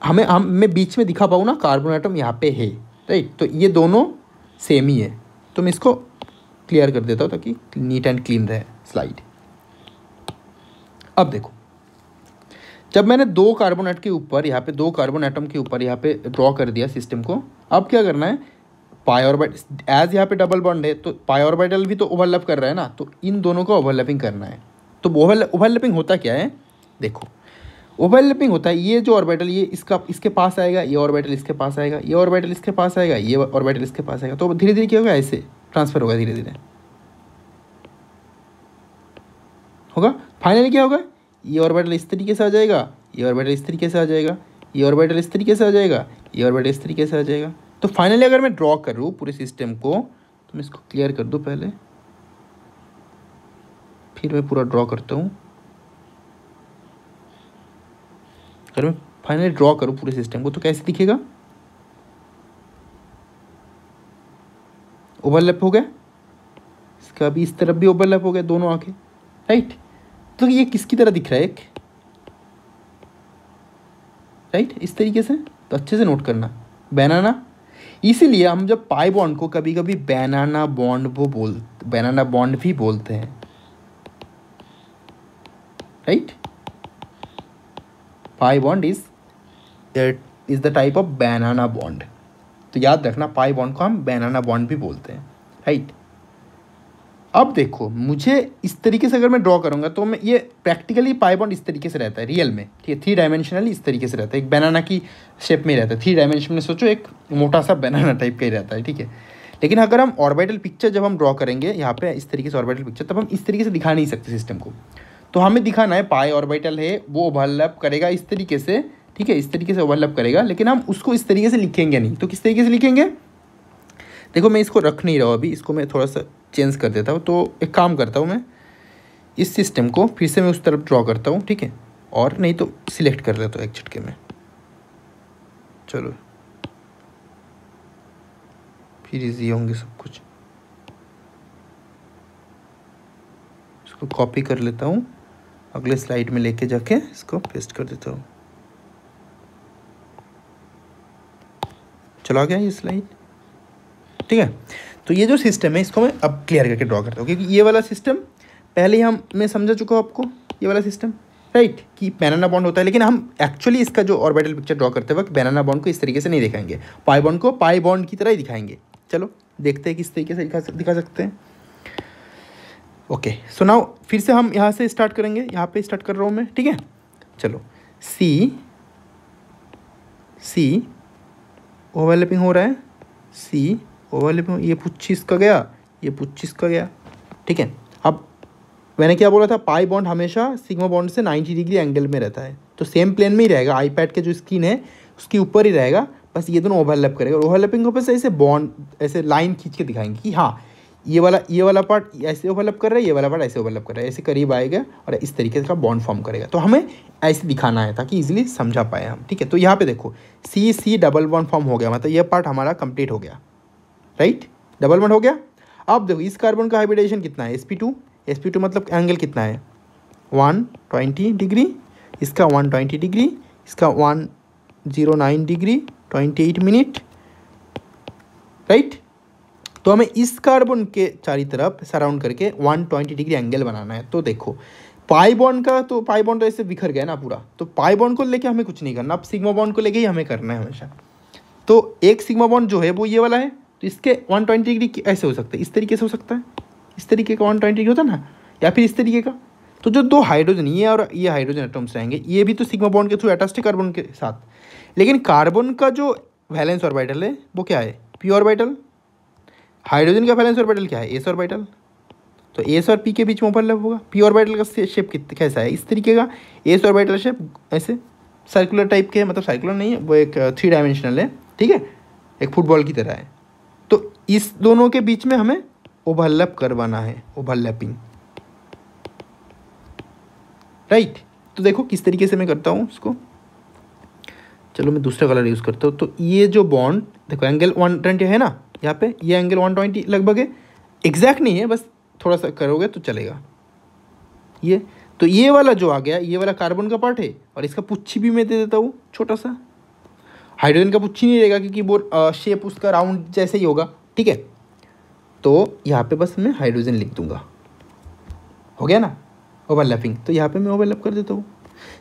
Speaker 1: हमें हम मैं बीच में दिखा पाऊँ ना कार्बन आइटम यहाँ पे है राइट तो ये दोनों सेम ही है तो मैं इसको क्लियर कर देता हूँ ताकि नीट एंड क्लीन रहे स्लाइड अब देखो जब मैंने दो कार्बन आइट के ऊपर यहाँ पे दो कार्बन आइटम के ऊपर यहाँ पे ड्रॉ कर दिया सिस्टम को अब क्या करना है पाई एज यहाँ पे डबल बॉन्ड है तो पाई भी तो ओवरलैप कर रहा है ना तो इन दोनों का ओवरलैपिंग करना है तो ओवरलैपिंग होता क्या है देखो ओवरलैपिंग होता है ये जो ऑर्बिटल ये इसका इसके पास आएगा ये ऑर्बिटल इसके पास आएगा ये ऑर्बिटल इसके पास आएगा ये ऑर्बिटल इसके पास आएगा तो धीरे धीरे क्या होगा ऐसे ट्रांसफर होगा धीरे धीरे होगा फाइनली क्या होगा ये ऑर्बिटल इस तरीके से आ जाएगा ये ऑर्बिटल इस तरीके से आ जाएगा ये ऑर्बिटल इस तरीके से आ जाएगा ये ऑर्बिटल इस तरीके से आ जाएगा तो फाइनली अगर मैं ड्रॉ करूँ पूरे सिस्टम को तो मैं इसको क्लियर कर दूँ पहले फिर मैं पूरा ड्रॉ करता हूँ अगर मैं फाइनली ड्रॉ करूँ पूरे सिस्टम को तो कैसे दिखेगा ओवरलैप हो गया इसका भी इस तरफ भी ओवरलैप हो गया दोनों आके राइट तो ये किसकी तरह दिख रहा है एक राइट इस तरीके से तो अच्छे से नोट करना बैनाना इसीलिए हम जब पाई बॉन्ड को कभी कभी बैनाना बॉन्ड वो बोल बैनाना बॉन्ड भी बोलते हैं right pi bond is is the type of banana bond तो याद रखना पाई बॉन्ड को हम बैनाना बॉन्ड भी बोलते हैं राइट अब देखो मुझे इस तरीके से अगर मैं ड्रॉ करूँगा तो मैं ये प्रैक्टिकली पाई बॉन्ड इस तरीके से रहता है रियल में ठीक है थ्री डायमेंशनली इस तरीके से रहता है एक बनाना की शेप में रहता है थ्री डायमेंशन में सोचो एक मोटा सा बनाना टाइप का ही रहता है ठीक है लेकिन अगर हम ऑर्बिटल पिक्चर जब हम ड्रॉ करेंगे यहाँ पे इस तरीके से ऑर्बिटल पिक्चर तब हम इस तरीके से दिखा नहीं सकते सिस्टम को तो हमें दिखाना है पाई ऑर्बिटल है वो ओवरलैप करेगा इस तरीके से ठीक है इस तरीके से ओवरलैप करेगा लेकिन हम उसको इस तरीके से लिखेंगे नहीं तो किस तरीके से लिखेंगे देखो मैं इसको रख नहीं रहा हूँ अभी इसको मैं थोड़ा सा चेंज कर देता हूँ तो एक काम करता हूँ मैं इस सिस्टम को फिर से मैं उस तरफ ड्रॉ करता हूँ ठीक है और नहीं तो सिलेक्ट कर देता हूँ एक झटके में चलो फिर इजी होंगे सब कुछ इसको कॉपी कर लेता हूँ अगले स्लाइड में लेके जाके इसको पेस्ट कर देता हूँ चला गया ये स्लाइड ठीक है तो ये जो सिस्टम है इसको मैं अब क्लियर करके ड्रॉ करता हूँ क्योंकि ये वाला सिस्टम पहले ही हम मैं समझा चुका हूँ आपको ये वाला सिस्टम राइट right, कि बैनाना बॉन्ड होता है लेकिन हम एक्चुअली इसका जो ऑर्बिटल पिक्चर ड्रॉ करते वक्त बैनाना बॉन्ड को इस तरीके से नहीं दिखाएंगे पाई बॉन्ड को पाई बॉन्ड की तरह ही दिखाएंगे चलो देखते हैं किस तरीके से दिखा सकते हैं ओके सो नाउ फिर से हम यहाँ से स्टार्ट करेंगे यहाँ पे स्टार्ट कर रहा हूँ मैं ठीक है चलो सी सी ओवरलैपिंग हो रहा है सी ओवरलैपिंग ये पुच्चीस का गया ये पच्चीस का गया ठीक है अब मैंने क्या बोला था पाई बॉन्ड हमेशा सिग्मा बॉन्ड से 90 डिग्री एंगल में रहता है तो सेम प्लेन में ही रहेगा आईपैड के जो स्क्रीन है उसके ऊपर ही रहेगा बस ये दोनों ओवरलैप करेगा ओवरलैपिंग होने से ऐसे बॉन्ड ऐसे लाइन खींच के दिखाएंगे कि हाँ ये वाला ये वाला पार्ट ऐसे ओवरलैप कर रहा है ये वाला पार्ट ऐसे ओवरलैप कर रहा है ऐसे करीब आएगा और इस तरीके से बॉन्ड फॉर्म करेगा तो हमें ऐसे दिखाना है ताकि इजीली समझा पाए हम ठीक है तो यहाँ पे देखो C C double bond form हो गया मतलब ये पार्ट हमारा कंप्लीट हो गया राइट डबल बॉन्ड हो गया अब देखो इस कार्बन का हाइब्रिडेशन कितना है S P two S P two मतलब एंगल कितना है वन ट्वेंटी डिग्री इसका वन ट्वेंटी डिग्री इसका one zero nine degree twenty eight minute right तो हमें इस कार्बन के चारी तरफ सराउंड करके 120 डिग्री एंगल बनाना है तो देखो पाई बॉन्ड का तो पाई बॉन्ड तो ऐसे बिखर गया ना पूरा तो पाई बॉन्ड को लेके हमें कुछ नहीं करना अब सिग्मा बॉन्ड को लेके ही हमें करना है हमेशा तो एक सिग्मा बॉन्ड जो है वो ये वाला है तो इसके वन डिग्री ऐसे हो सकता है इस तरीके से हो सकता है इस तरीके का वन डिग्री होता है ना या फिर इस तरीके का तो जो दो हाइड्रोजन ये और ये हाइड्रोजन एटम्स रहेंगे ये भी तो सिग्मा बॉन्ड के थ्रू अटैच है कार्बन के साथ लेकिन कार्बन का जो वैलेंस ऑर्बिटल है वो क्या है प्योर ऑर्बिटल हाइड्रोजन का वैलेंस ऑर्बिटल क्या है एस ऑर्बिटल तो एस और पी के बीच में ओवरलैप होगा पी ऑर्बिटल का शेप कैसा है इस तरीके का एस ऑर्बिटल शेप ऐसे सर्कुलर टाइप के मतलब सर्कुलर नहीं है वो एक थ्री uh, डायमेंशनल है ठीक है एक फुटबॉल की तरह है तो इस दोनों के बीच में हमें ओवरलैप करवाना है ओवरलैपिंग राइट तो देखो किस तरीके से मैं करता हूँ उसको चलो मैं दूसरा कलर यूज़ करता हूँ तो ये जो बॉन्ड देखो एंगल वन ट्वेंटी है ना यहाँ पे ये एंगल 120 लगभग है एग्जैक्ट नहीं है बस थोड़ा सा करोगे तो चलेगा ये तो ये वाला जो आ गया ये वाला कार्बन का पार्ट है और इसका पुच्छी भी मैं दे देता हूँ छोटा सा हाइड्रोजन का पुच्छी नहीं रहेगा क्योंकि वो शेप उसका राउंड जैसे ही होगा ठीक है तो यहाँ पे बस मैं हाइड्रोजन लिख दूंगा हो गया ना ओवरलैपिंग तो यहाँ पे मैं ओवरलैप कर देता हूँ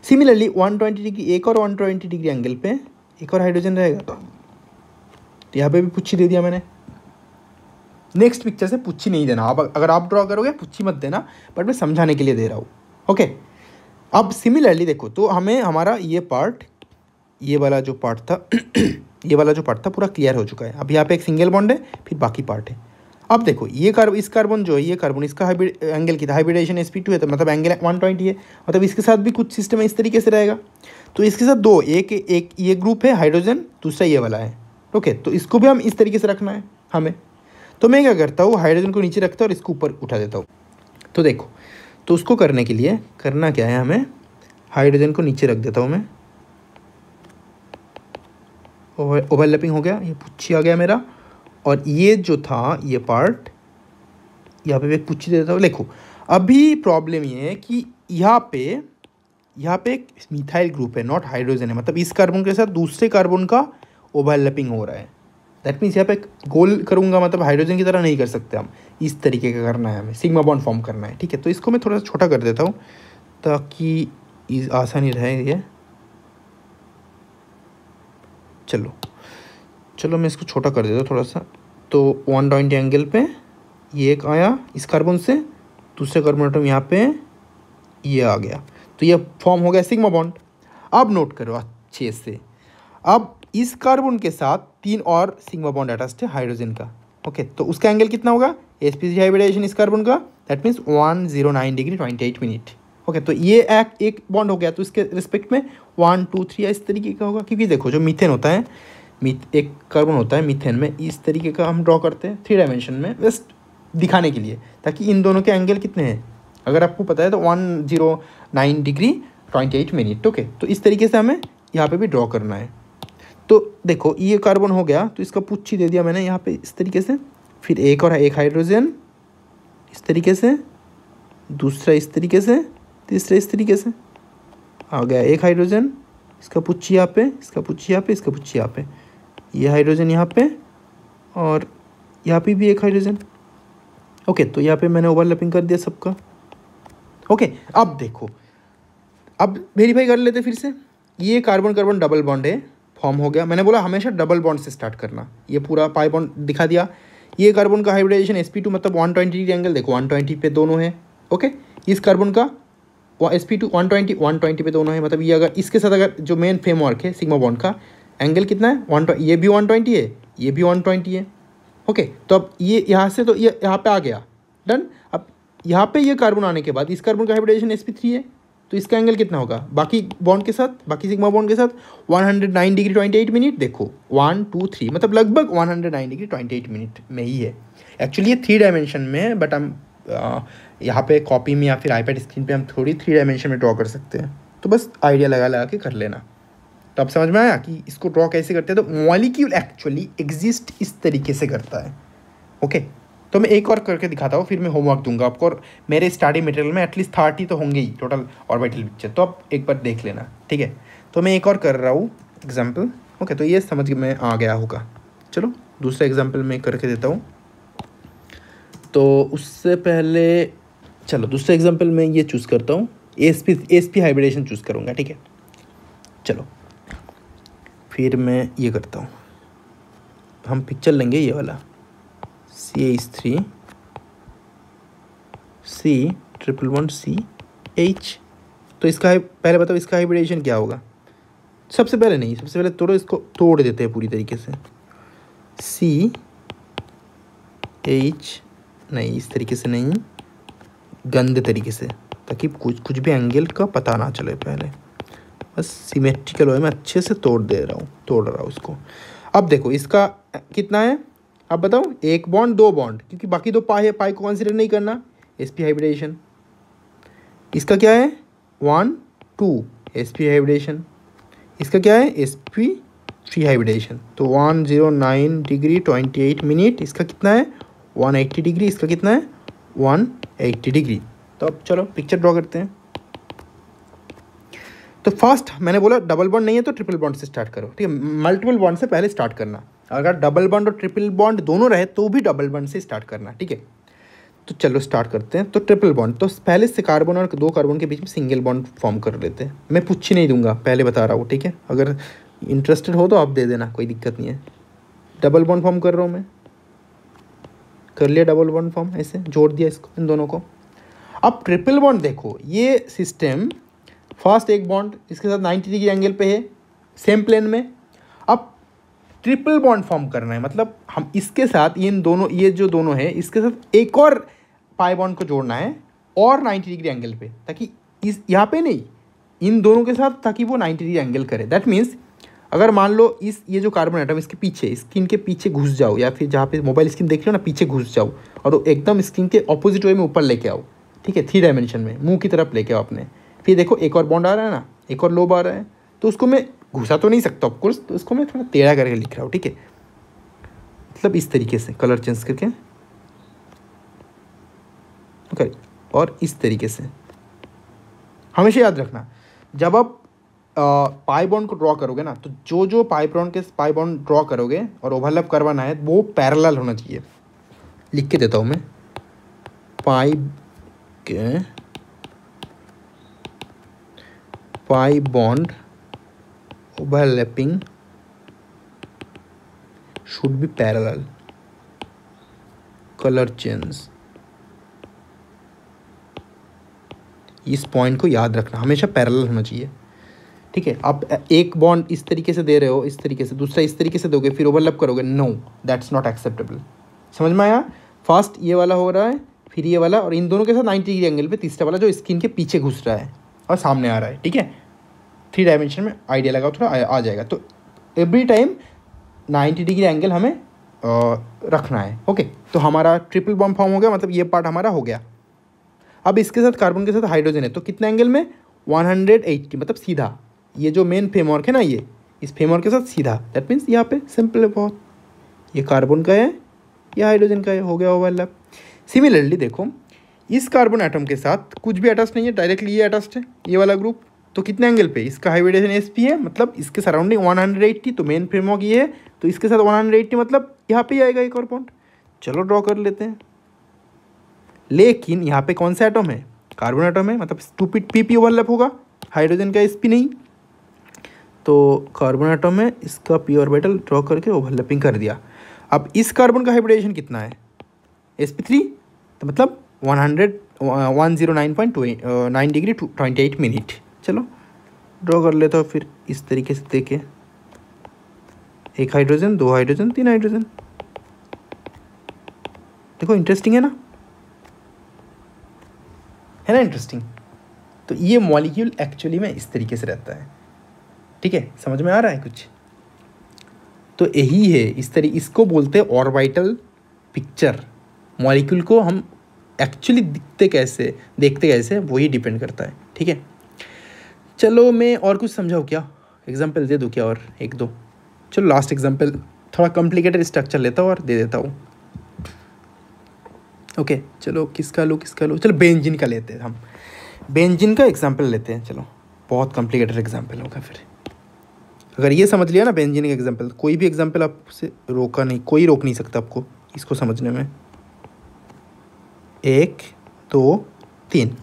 Speaker 1: सिमिलरली 120 डिग्री एक और 120 डिग्री एंगल पे एक और हाइड्रोजन रहेगा तो। तो यहाँ पे भी पुच्छी दे दिया मैंने नेक्स्ट पिक्चर से पुच्छी नहीं देना आप अगर आप ड्रॉ करोगे पुच्छी मत देना बट मैं समझाने के लिए दे रहा हूँ ओके अब सिमिलरली देखो तो हमें हमारा ये पार्ट ये वाला जो पार्ट था ये वाला जो पार्ट था पूरा क्लियर हो चुका है अब यहाँ पे एक सिंगल बॉन्ड है फिर बाकी पार्ट है अब देखो ये कार्बन इस कार्बन जो है ये कार्बन इसका हाइब्रिड एंगल की था हाइब्रिडेशन एस पी टू है तो मतलब एंगल वन ट्वेंटी है मतलब इसके साथ भी कुछ सिस्टम इस तरीके से रहेगा तो इसके साथ दो एक एक ये ग्रुप है हाइड्रोजन दूसरा ये वाला है ओके तो इसको भी हम इस तरीके से रखना है हमें तो मैं क्या करता हूँ हाइड्रोजन को नीचे रखता हूँ और इसको ऊपर उठा देता हूँ तो देखो तो उसको करने के लिए करना क्या है हमें हाइड्रोजन को नीचे रख देता हूँ मैं ओवरलैपिंग हो गया ये पुच्छी आ गया मेरा और ये जो था ये पार्ट यहाँ पे मैं पुच्छी दे देता हूँ देखो अभी प्रॉब्लम ये है कि यहाँ पे यहाँ पे एक मिथाइल ग्रुप है नॉट हाइड्रोजन है मतलब इस कार्बन के साथ दूसरे कार्बन का ओवरलैपिंग हो रहा है दैट मीन्स यहाँ पे गोल करूँगा मतलब हाइड्रोजन की तरह नहीं कर सकते हम इस तरीके का करना है हमें सिग्मा बॉन्ड फॉर्म करना है ठीक है तो इसको मैं थोड़ा सा छोटा कर देता हूँ ताकि आसानी रहे ये चलो चलो मैं इसको छोटा कर देता हूँ थोड़ा सा तो वन डॉइंट एंगल पे ये एक आया इस कार्बन से दूसरे कार्बन आइटम यहाँ पे ये आ गया तो ये फॉर्म हो गया सिग्मा बॉन्ड अब नोट करो अच्छे से अब इस कार्बन के साथ तीन और सिग्मा बॉन्ड अटैच है हाइड्रोजन का ओके तो उसका एंगल कितना होगा एस पी हाइब्रिडाइजेशन इस कार्बन का that means one zero nine degree twenty eight minute okay तो ये एक एक बॉन्ड हो गया तो इसके रिस्पेक्ट में वन टू थ्री इस तरीके का होगा क्योंकि देखो जो मीथेन होता है मीथ एक कार्बन होता है मीथेन में इस तरीके का हम ड्रॉ करते हैं थ्री डायमेंशन में जस्ट दिखाने के लिए ताकि इन दोनों के एंगल कितने हैं अगर आपको पता है तो one zero nine degree twenty eight minute okay तो इस तरीके से हमें यहाँ पे भी ड्रॉ करना है तो देखो ये कार्बन हो गया तो इसका पुच्छी दे दिया मैंने यहाँ पे इस तरीके से फिर एक और एक हाइड्रोजन इस तरीके से दूसरा इस तरीके से तीसरा इस तरीके से आ गया एक हाइड्रोजन इसका पुच्छी यहाँ पे इसका पुच्छी यहाँ पे इसका पुच्छी यहाँ पे ये हाइड्रोजन यहाँ पे और यहाँ पे भी एक हाइड्रोजन ओके तो यहाँ पे मैंने ओवरलैपिंग कर दिया सबका ओके अब देखो अब वेरीफाई कर लेते फिर से ये कार्बन कार्बन डबल बॉन्ड है फॉर्म हो गया मैंने बोला हमेशा डबल बॉन्ड से स्टार्ट करना ये पूरा पाई बॉन्ड दिखा दिया ये कार्बन का हाइब्रिडाइजेशन एस पी टू मतलब वन ट्वेंटी एंगल देखो वन ट्वेंटी पे दोनों है ओके इस कार्बन का S P two one twenty one twenty पे दोनों है मतलब ये अगर इसके साथ अगर जो मेन फ्रेमवर्क वर्क है सिग्मा बॉन्ड का एंगल कितना है वन ये भी वन ट्वेंटी है ये भी वन ट्वेंटी है ओके तो अब ये यहाँ से तो ये यहाँ पर आ गया डन अब यहाँ पर ये कार्बन आने के बाद इस कार्बन का हाइब्रिडाइजेशन एस पी थ्री है तो इसका एंगल कितना होगा बाकी बॉन्ड के साथ बाकी सिग्मा बॉन्ड के साथ 109 डिग्री 28 मिनट देखो वन टू थ्री मतलब लगभग 109 डिग्री 28 मिनट में ही है एक्चुअली ये थ्री डायमेंशन में है बट हम यहाँ पे कॉपी में या फिर आईपैड स्क्रीन पे हम थोड़ी थ्री डायमेंशन में ड्रॉ कर सकते हैं तो बस आइडिया लगा लगा के कर लेना तो अब समझ में आया कि इसको ड्रॉ कैसे करते हैं तो मॉलिक्यूल एक्चुअली एग्जिस्ट इस तरीके से करता है ओके okay? तो मैं एक और करके दिखाता हूँ फिर मैं होमवर्क दूंगा आपको और मेरे स्टडी मटेरियल में एटलीस्ट थर्टी तो होंगे ही टोटल ऑर्बिटल पिक्चर तो आप एक बार देख लेना ठीक है तो मैं एक और कर रहा हूँ एग्जाम्पल ओके तो ये समझ में आ गया होगा चलो दूसरा एग्जाम्पल मैं करके देता हूँ तो उससे पहले चलो दूसरे एग्जाम्पल मैं ये चूज़ करता हूँ S P S P hybridisation choose करूँगा ठीक है चलो फिर मैं ये करता हूँ हम पिक्चर लेंगे ये वाला CH3 C triple one C H तो इसका पहले बताओ इसका हाइब्रिडेशन क्या होगा सबसे पहले नहीं सबसे पहले तोड़ो इसको तोड़ देते हैं पूरी तरीके से सी एच नहीं इस तरीके से नहीं गंद तरीके से ताकि कुछ कुछ भी एंगल का पता ना चले पहले बस सिमेट्रिकल वे मैं अच्छे से तोड़ दे रहा हूँ तोड़ रहा हूँ उसको अब देखो इसका कितना है अब बताओ एक बॉन्ड दो बॉन्ड क्योंकि बाकी दो पाए है पाई को कंसिडर नहीं करना एस पी हाइब्रिडेशन इसका क्या है one two S P hybridisation इसका क्या है एस पी थ्री हाइब्रिडेशन तो one zero nine degree twenty eight minute इसका कितना है वन एट्टी डिग्री इसका कितना है वन एट्टी डिग्री तो अब चलो पिक्चर ड्रॉ करते हैं तो फर्स्ट मैंने बोला डबल बॉन्ड नहीं है तो ट्रिपल बॉन्ड से स्टार्ट करो ठीक है मल्टीपल बॉन्ड से पहले स्टार्ट करना अगर डबल बॉन्ड और ट्रिपल बॉन्ड दोनों रहे तो भी डबल बॉन्ड से स्टार्ट करना ठीक है तो चलो स्टार्ट करते हैं तो ट्रिपल बॉन्ड तो पहले से कार्बन और दो कार्बन के बीच में सिंगल बॉन्ड फॉर्म कर लेते हैं मैं पूछ ही नहीं दूंगा पहले बता रहा हूँ ठीक है अगर इंटरेस्टेड हो तो आप दे देना कोई दिक्कत नहीं है डबल बॉन्ड फॉर्म कर रहा हूँ मैं कर लिया डबल बॉन्ड फॉर्म ऐसे जोड़ दिया इसको इन दोनों को अब ट्रिपल बॉन्ड देखो ये सिस्टम फर्स्ट एक बॉन्ड इसके साथ नाइन्टी डिग्री एंगल पे है सेम प्लेन में ट्रिपल बॉन्ड फॉर्म करना है मतलब हम इसके साथ इन दोनों ये जो दोनों है इसके साथ एक और पाई बॉन्ड को जोड़ना है और नाइन्टी डिग्री एंगल पे ताकि इस यहाँ पे नहीं इन दोनों के साथ ताकि वो नाइन्टी डिग्री एंगल करे दैट मीन्स अगर मान लो इस ये जो कार्बन आइटम इसके पीछे स्क्रीन के पीछे घुस जाओ या फिर जहाँ पे मोबाइल स्क्रीन देख लो ना पीछे घुस जाओ और एकदम स्क्रीन के अपोजिट वे में ऊपर लेके आओ ठीक है थ्री डायमेंशन में मुंह की तरफ लेके आओ अपने फिर देखो एक और बॉन्ड आ रहा है ना एक और लोब आ रहा है तो उसको मैं घुसा तो नहीं सकता ऑफकोर्स तो इसको मैं थोड़ा टेढ़ा करके लिख रहा हूँ ठीक है मतलब इस तरीके से कलर चेंज करके करें और इस तरीके से हमेशा याद रखना जब आप पाई बॉन्ड को ड्रॉ करोगे ना तो जो जो बॉन्ड के पाई बॉन्ड ड्रॉ करोगे और ओवरलैप करवाना है वो पैरेलल होना चाहिए लिख के देता हूँ मैं पाइप के pi bond overlapping should be parallel color change इस पॉइंट को याद रखना हमेशा पैरेलल होना चाहिए ठीक है आप एक बॉन्ड इस तरीके से दे रहे हो इस तरीके से दूसरा इस तरीके से दोगे फिर ओवरलैप करोगे नो दैट्स नॉट एक्सेप्टेबल समझ में आया फर्स्ट ये वाला हो रहा है फिर ये वाला और इन दोनों के साथ नाइन्टी डिग्री एंगल पे तीसरा वाला जो स्किन के पीछे घुस रहा है और सामने आ रहा है ठीक है थ्री डायमेंशन में आइडिया लगा थोड़ा आ, आ जाएगा तो every time ninety degree angle हमें आ, रखना है ओके तो हमारा ट्रिपल बॉम्ब फॉर्म हो गया मतलब ये पार्ट हमारा हो गया अब इसके साथ कार्बन के साथ हाइड्रोजन है तो कितने एंगल में वन हंड्रेड मतलब सीधा ये जो मेन फेमवर्क है ना ये इस फेमवर्क के साथ सीधा दैट मीन्स यहाँ पे सिंपल है बहुत ये कार्बन का है ये हाइड्रोजन का है हो गया ओवरलैप सिमिलरली देखो इस कार्बन आइटम के साथ कुछ भी अटैच नहीं है डायरेक्टली ये अटैच है ये वाला ग्रुप तो कितने एंगल पे इसका हाई वेडेशन एस पी है मतलब इसके सराउंडिंग 180 तो मेन फ्रेम ये ये तो इसके साथ 180 मतलब यहाँ पे आएगा एक और पॉइंट चलो ड्रॉ कर लेते हैं लेकिन यहाँ पे कौन सा एटम है कार्बन एटम है मतलब स्टूपिड पी पी ओवरलैप होगा हाइड्रोजन का एस पी नहीं तो कार्बन एटम है इसका पी ऑर्बिटल ड्रॉ करके ओवरलैपिंग कर दिया अब इस कार्बन का हाइब्रिडेशन कितना है एस पी थ्री तो मतलब one hundred one zero nine point nine degree two twenty eight minute चलो ड्रॉ कर लेता हूँ फिर इस तरीके से देखे एक हाइड्रोजन दो हाइड्रोजन तीन हाइड्रोजन देखो इंटरेस्टिंग है ना है ना इंटरेस्टिंग तो ये मॉलिक्यूल एक्चुअली में इस तरीके से रहता है ठीक है समझ में आ रहा है कुछ तो यही है इस तरी इसको बोलते हैं ऑर्बिटल पिक्चर मॉलिक्यूल को हम एक्चुअली दिखते कैसे देखते कैसे वही डिपेंड करता है ठीक है चलो मैं और कुछ समझाऊँ क्या एग्ज़ाम्पल दे दूँ क्या और एक दो चलो लास्ट एग्ज़ाम्पल थोड़ा कॉम्प्लिकेटेड स्ट्रक्चर लेता हूँ और दे देता हूँ ओके okay, चलो किसका लो किसका लो चलो बेंजिन का लेते हैं हम बेंजिन का एग्ज़ाम्पल लेते हैं चलो बहुत कॉम्प्लिकेटेड एग्ज़ाम्पल होगा फिर अगर ये समझ लिया ना बेंजिन का एग्ज़ाम्पल कोई भी एग्ज़ाम्पल आपसे रोका नहीं कोई रोक नहीं सकता आपको इसको समझने में एक दो तीन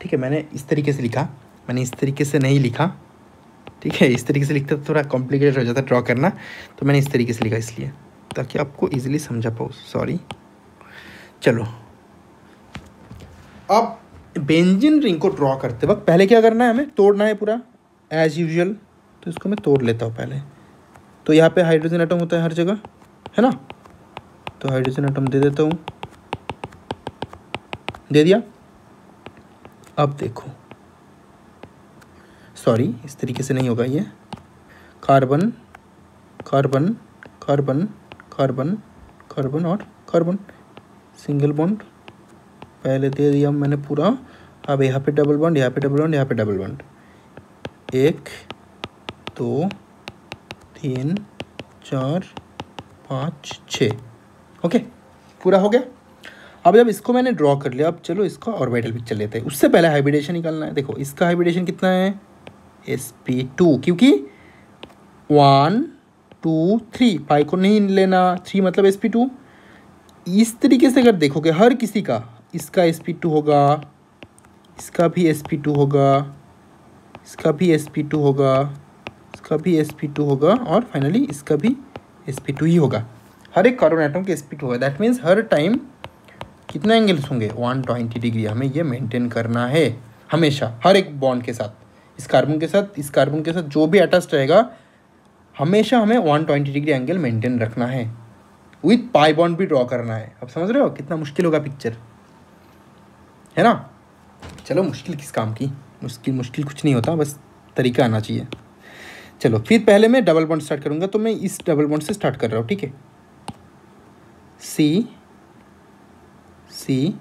Speaker 1: ठीक है मैंने इस तरीके से लिखा मैंने इस तरीके से नहीं लिखा ठीक है इस तरीके से लिखते तो थोड़ा कॉम्प्लिकेटेड हो जाता है ड्रॉ करना तो मैंने इस तरीके से लिखा इसलिए ताकि आपको ईजिली समझा पाओ सॉरी चलो अब बेंजिन रिंग को ड्रॉ करते वक्त पहले क्या करना है हमें तोड़ना है पूरा एज यूजल तो इसको मैं तोड़ लेता हूँ पहले तो यहाँ पे हाइड्रोजन आइटम होता है हर जगह है ना तो हाइड्रोजन आइटम दे देता हूँ दे दिया अब देखो सॉरी इस तरीके से नहीं होगा ये carbon carbon carbon carbon carbon और कार्बन सिंगल बॉन्ड पहले दे दिया मैंने पूरा अब यहाँ पे डबल बॉन्ड यहाँ पे डबल बॉन्ड यहाँ पे डबल बॉन्ड एक दो तीन चार पाँच छ ओके पूरा हो गया अब जब इसको मैंने ड्रॉ कर लिया अब चलो इसका ऑर्बिटल पिक्चर लेते हैं उससे पहले हाइब्रिडेशन निकालना है देखो इसका हाइब्रिडेशन कितना है एस पी टू क्योंकि वन टू थ्री पाई को नहीं लेना थ्री मतलब एस पी टू इस तरीके से अगर देखोगे हर किसी का इसका एस पी टू होगा इसका भी एस पी टू होगा इसका भी एस पी टू होगा इसका भी एस पी टू होगा और फाइनली इसका भी एस पी टू ही होगा हर एक कार्बन आइटम के एस पी टू होगा दैट मीन्स हर टाइम कितने एंगल्स होंगे वन ट्वेंटी डिग्री हमें ये मेंटेन करना है हमेशा हर एक बॉन्ड के साथ इस कार्बन के साथ इस कार्बन के साथ जो भी अटैच रहेगा हमेशा हमें one twenty degree angle maintain रखना है विथ पाई बॉन्ड भी ड्रॉ करना है अब समझ रहे हो कितना मुश्किल होगा पिक्चर है ना चलो मुश्किल किस काम की मुश्किल मुश्किल कुछ नहीं होता बस तरीका आना चाहिए चलो फिर पहले मैं डबल बॉन्ड स्टार्ट करूँगा तो मैं इस डबल बॉन्ड से स्टार्ट कर रहा हूँ ठीक है सी सी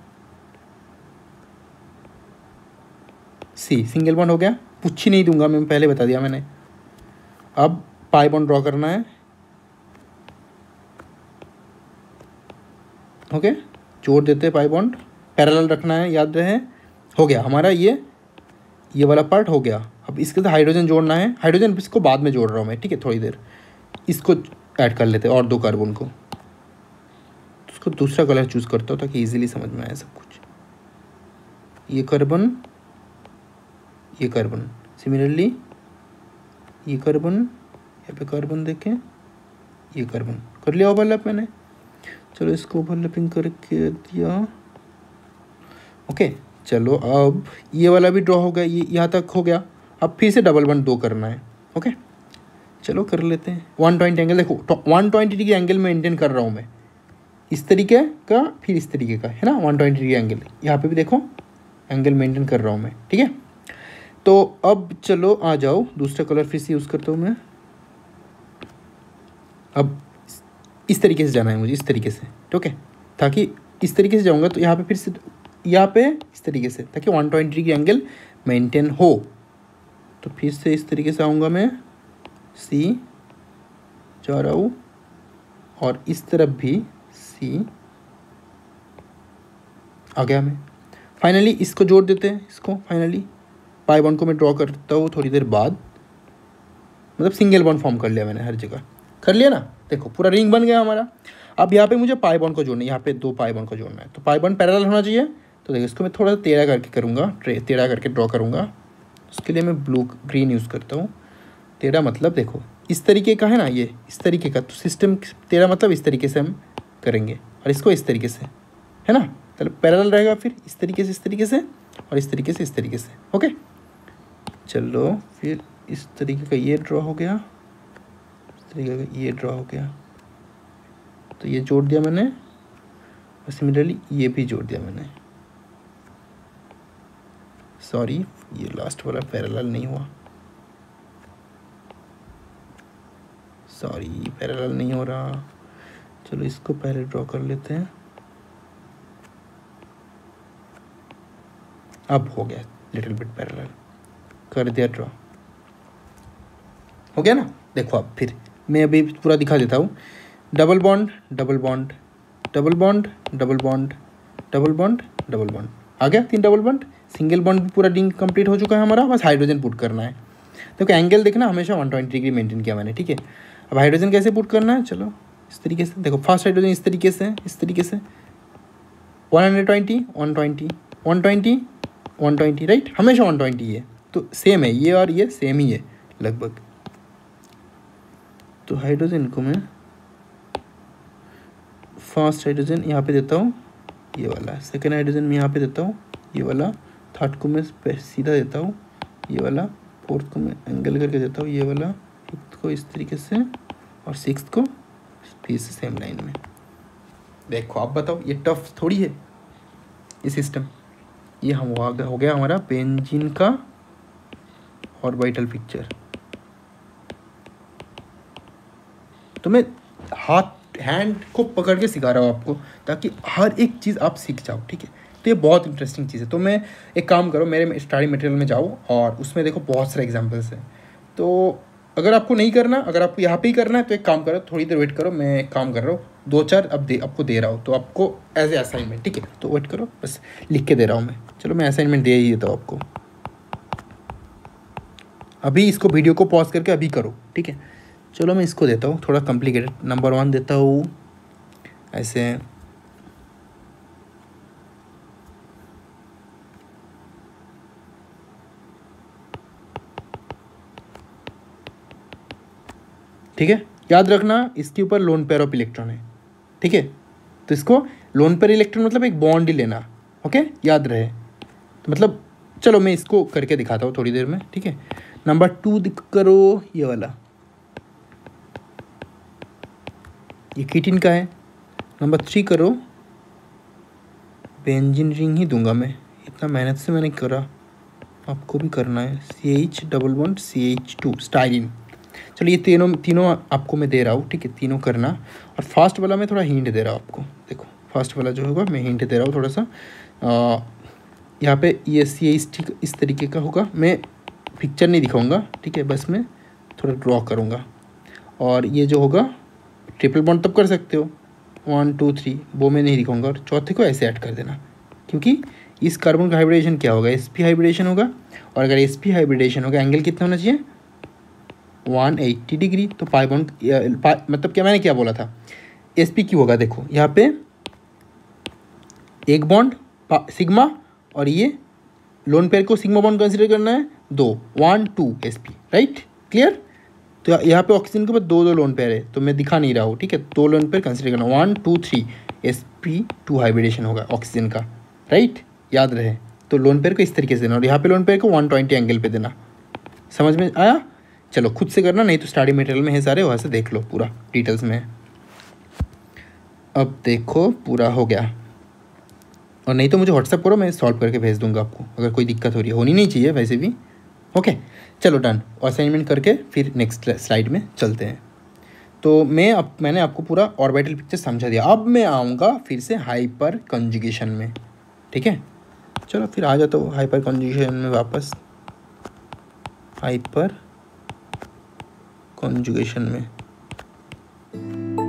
Speaker 1: सी सिंगल बॉन्ड हो गया पूछ ही नहीं दूंगा मैं पहले बता दिया मैंने अब पाई बॉन्ड ड्रॉ करना है ओके जोड़ देते हैं पाई बॉन्ड पैरेलल रखना है याद रहे हो गया हमारा ये ये वाला पार्ट हो गया अब इसके साथ हाइड्रोजन जोड़ना है हाइड्रोजन इसको बाद में जोड़ रहा हूँ मैं ठीक है थोड़ी देर इसको ऐड कर लेते हैं और दो कार्बन को उसको दूसरा कलर चूज़ करता हूँ ताकि इजीली समझ में आए सब कुछ ये कार्बन ये कार्बन सिमिलरली ये कार्बन यहाँ पे कार्बन देखें ये कार्बन कर लिया ओवरलैप मैंने चलो इसको ओवरलैपिंग करके दिया ओके चलो अब ये वाला भी ड्रॉ हो गया ये यहाँ तक हो गया अब फिर से डबल वन दो करना है ओके चलो कर लेते हैं वन ट्वेंटी एंगल देखो one twenty degree angle maintain कर रहा हूँ मैं इस तरीके का फिर इस तरीके का है ना वन ट्वेंटी डिग्री एंगल यहाँ पे भी देखो एंगल मेंटेन कर रहा हूँ मैं ठीक है तो अब चलो आ जाओ दूसरा कलर फिर से यूज़ करता हूँ मैं अब इस तरीके से जाना है मुझे इस तरीके से ठीक है ताकि इस तरीके से जाऊँगा तो यहाँ पे फिर से यहाँ पे इस तरीके से ताकि one twenty degree angle maintain हो तो फिर से इस तरीके से आऊँगा मैं सी जा रहा हूँ और इस तरफ भी सी आ गया मैं फाइनली इसको जोड़ देते हैं इसको फाइनली पाई बॉन्ड को मैं ड्रॉ करता हूँ थोड़ी देर बाद मतलब सिंगल बॉन्ड फॉर्म कर लिया मैंने हर जगह कर लिया ना देखो पूरा रिंग बन गया हमारा अब यहाँ पे मुझे पाई बॉन्ड को जोड़ना है यहाँ पे दो पाई बॉन्ड को जोड़ना है तो पाई बॉन्ड पैरेलल होना चाहिए तो देखिए इसको मैं थोड़ा सा तेरा करके करूँगा तेरा करके ड्रॉ करूँगा उसके लिए मैं ब्लू ग्रीन यूज़ करता हूँ तेरा मतलब देखो इस तरीके का है ना ये इस तरीके का तो सिस्टम तेरा मतलब इस तरीके से हम करेंगे और इसको इस तरीके से है ना चलो तो पैरेलल रहेगा फिर इस तरीके से इस तरीके से और इस तरीके से इस तरीके से ओके चलो फिर इस तरीके का ये ड्रा हो गया इस तरीके का ये ड्रा हो गया तो ये जोड़ दिया मैंने और सिमिलरली ये भी जोड़ दिया मैंने सॉरी ये लास्ट वाला पैरेलल नहीं हुआ सॉरी पैरेलल नहीं हो रहा चलो इसको पहले ड्रॉ कर लेते हैं अब हो गया लिटिल बिट पैरेलल कर दिया ड्रॉ हो गया ना देखो आप फिर मैं अभी पूरा दिखा देता हूँ double bond double bond double bond double bond double bond double bond आ गया तीन डबल बॉन्ड सिंगल बॉन्ड भी पूरा डिंग कंप्लीट हो चुका है हमारा बस हाइड्रोजन पुट करना है देखो एंगल देखना हमेशा वन ट्वेंटी डिग्री मेंटेन किया मैंने ठीक है अब हाइड्रोजन कैसे पुट करना है चलो इस तरीके से देखो फर्स्ट हाइड्रोजन इस तरीके से इस तरीके से one hundred twenty one twenty one twenty one twenty right हमेशा वन ट्वेंटी है तो सेम है ये और ये सेम ही है लगभग तो हाइड्रोजन को मैं फर्स्ट हाइड्रोजन यहाँ पे देता हूँ ये वाला सेकेंड हाइड्रोजन मैं यहाँ पे देता हूँ ये वाला थर्ड को मैं सीधा देता हूँ ये वाला फोर्थ को मैं एंगल करके देता हूँ ये वाला फिफ्थ को इस तरीके से और सिक्स को फिर से सेम लाइन में देखो आप बताओ ये टफ थोड़ी है ये सिस्टम ये हम हो गया हमारा पेंजिन का ऑर्बिटल पिक्चर तो मैं हाथ हैंड को पकड़ के सिखा रहा हूँ आपको ताकि हर एक चीज़ आप सीख जाओ ठीक है तो ये बहुत इंटरेस्टिंग चीज़ है तो मैं एक काम करो मेरे स्टडी मटेरियल में जाओ और उसमें देखो बहुत सारे एग्जाम्पल्स हैं तो अगर आपको नहीं करना अगर आपको यहाँ पे ही करना है तो एक काम करो थोड़ी देर वेट करो मैं एक काम कर रहा हूँ दो चार अब दे आपको दे रहा हूँ तो आपको एज ए असाइनमेंट ठीक है तो वेट करो बस लिख के दे रहा हूँ मैं चलो मैं असाइनमेंट दे ही देता हूँ आपको अभी इसको वीडियो को पॉज करके अभी करो ठीक है चलो मैं इसको देता हूँ थोड़ा कॉम्प्लिकेटेड नंबर वन देता हूँ ऐसे ठीक है याद रखना इसके ऊपर लोन पेयर ऑफ इलेक्ट्रॉन है ठीक है तो इसको लोन पेयर इलेक्ट्रॉन मतलब एक बॉन्ड ही लेना ओके याद रहे तो मतलब चलो मैं इसको करके दिखाता हूँ थोड़ी देर में ठीक है नंबर टू करो ये वाला ये किटिन का है नंबर थ्री करो बेंजिन रिंग ही दूंगा मैं इतना मेहनत से मैंने करा आपको भी करना है C H double one C H two स्टाइलिन चलिए ये तीनों तीनों आपको मैं दे रहा हूँ ठीक है तीनों करना और फास्ट वाला मैं थोड़ा हिंट दे रहा हूँ आपको देखो फास्ट वाला जो होगा मैं हिंट दे रहा हूँ थोड़ा सा यहाँ पे ये सी एच टी इस तरीके का होगा मैं पिक्चर नहीं दिखाऊंगा ठीक है बस मैं थोड़ा ड्रॉ करूँगा और ये जो होगा ट्रिपल बॉन्ड तब कर सकते हो वन टू थ्री वो मैं नहीं दिखाऊंगा और चौथे को ऐसे ऐड कर देना क्योंकि इस कार्बन का हाइब्रिडेशन क्या होगा एस पी हाइब्रिडेशन होगा और अगर एस पी हाइब्रिडेशन होगा एंगल कितना होना चाहिए वन एट्टी डिग्री तो पाई बॉन्ड मतलब क्या मैंने क्या बोला था एस पी क्यू होगा देखो यहाँ पे एक बॉन्ड सिग्मा और ये लोन पेयर को सिग्मा बॉन्ड कंसिडर करना है दो one two S P right clear तो यहाँ पे ऑक्सीजन के ऊपर दो दो लोन पेयर है तो मैं दिखा नहीं रहा हूँ ठीक है दो लोन पेयर कंसिडर करना one two three S P two hybridization होगा ऑक्सीजन का राइट याद रहे तो लोन पेयर को इस तरीके से देना और यहाँ पे लोन पेयर को वन ट्वेंटी एंगल पे देना समझ में आया चलो खुद से करना नहीं तो स्टडी मटेरियल में है सारे वहाँ से देख लो पूरा डिटेल्स में अब देखो पूरा हो गया और नहीं तो मुझे व्हाट्सअप करो मैं सॉल्व करके भेज दूंगा आपको अगर कोई दिक्कत हो रही है होनी नहीं चाहिए वैसे भी ओके चलो डन असाइनमेंट करके फिर नेक्स्ट स्लाइड में चलते हैं तो मैं अब मैंने आपको पूरा ऑर्बिटल पिक्चर समझा दिया अब मैं आऊँगा फिर से हाइपर कंजुगेशन में ठीक है चलो फिर आ जाता हूँ हाइपर कंजुगेशन में वापस हाइपर कंजुगेशन में